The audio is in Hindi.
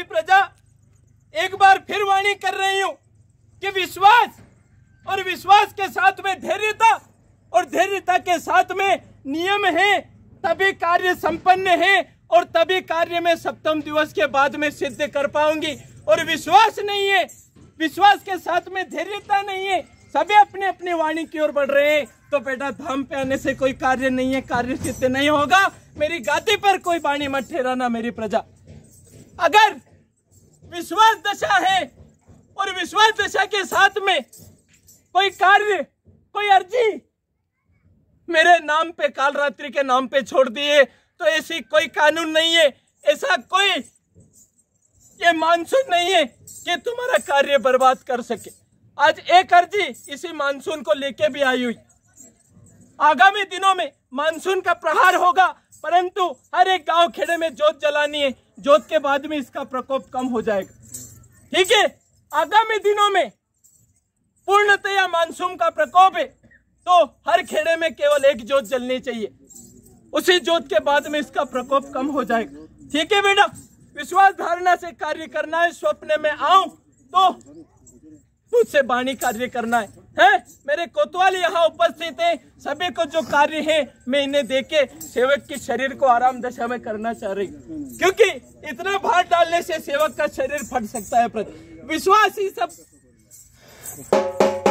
सारी प्रजा एक बार फिर वाणी कर रही हूं कि विश्वास और विश्वास के साथ में धैर्यता और धैर्यता के साथ में नियम है तभी कार्य संपन्न है और तभी कार्य में सप्तम दिवस के बाद में सिद्ध कर पाऊंगी और विश्वास नहीं है विश्वास के साथ में धैर्यता नहीं है सभी अपने अपने वाणी की ओर बढ़ रहे हैं तो बेटा धाम पे आने से कोई कार्य नहीं है कार्य सिद्ध नहीं होगा मेरी गाती पर कोई वाणी मत ठहराना मेरी प्रजा अगर विश्वास दशा है और विश्वास दशा के साथ में कोई कार्य कोई अर्जी मेरे नाम पे काल रात्रि के नाम पे छोड़ दिए तो ऐसी कोई कानून नहीं है ऐसा कोई ये मानसून नहीं है कि तुम्हारा कार्य बर्बाद कर सके आज एक अर्जी इसी मानसून को लेके भी आई हुई आगामी दिनों में मानसून का प्रहार होगा परंतु हर एक गांव खेड़े में जोत जलानी है जोत के बाद में इसका प्रकोप कम हो जाएगा ठीक है आगामी दिनों में पूर्णतया मानसून का प्रकोप है तो हर खेड़े में केवल एक जोत जलनी चाहिए उसी जोत के बाद में इसका प्रकोप कम हो जाएगा ठीक है बेटा विश्वास धारणा से कार्य करना है स्वप्न में आऊं तो से बाणी कार्य करना है हैं मेरे कोतवाली यहाँ उपस्थित है सभी को जो कार्य है मैं इन्हें देके सेवक के शरीर को आराम दशा में करना चाह रही क्योंकि इतना भार डालने से सेवक का शरीर फट सकता है विश्वास ही सब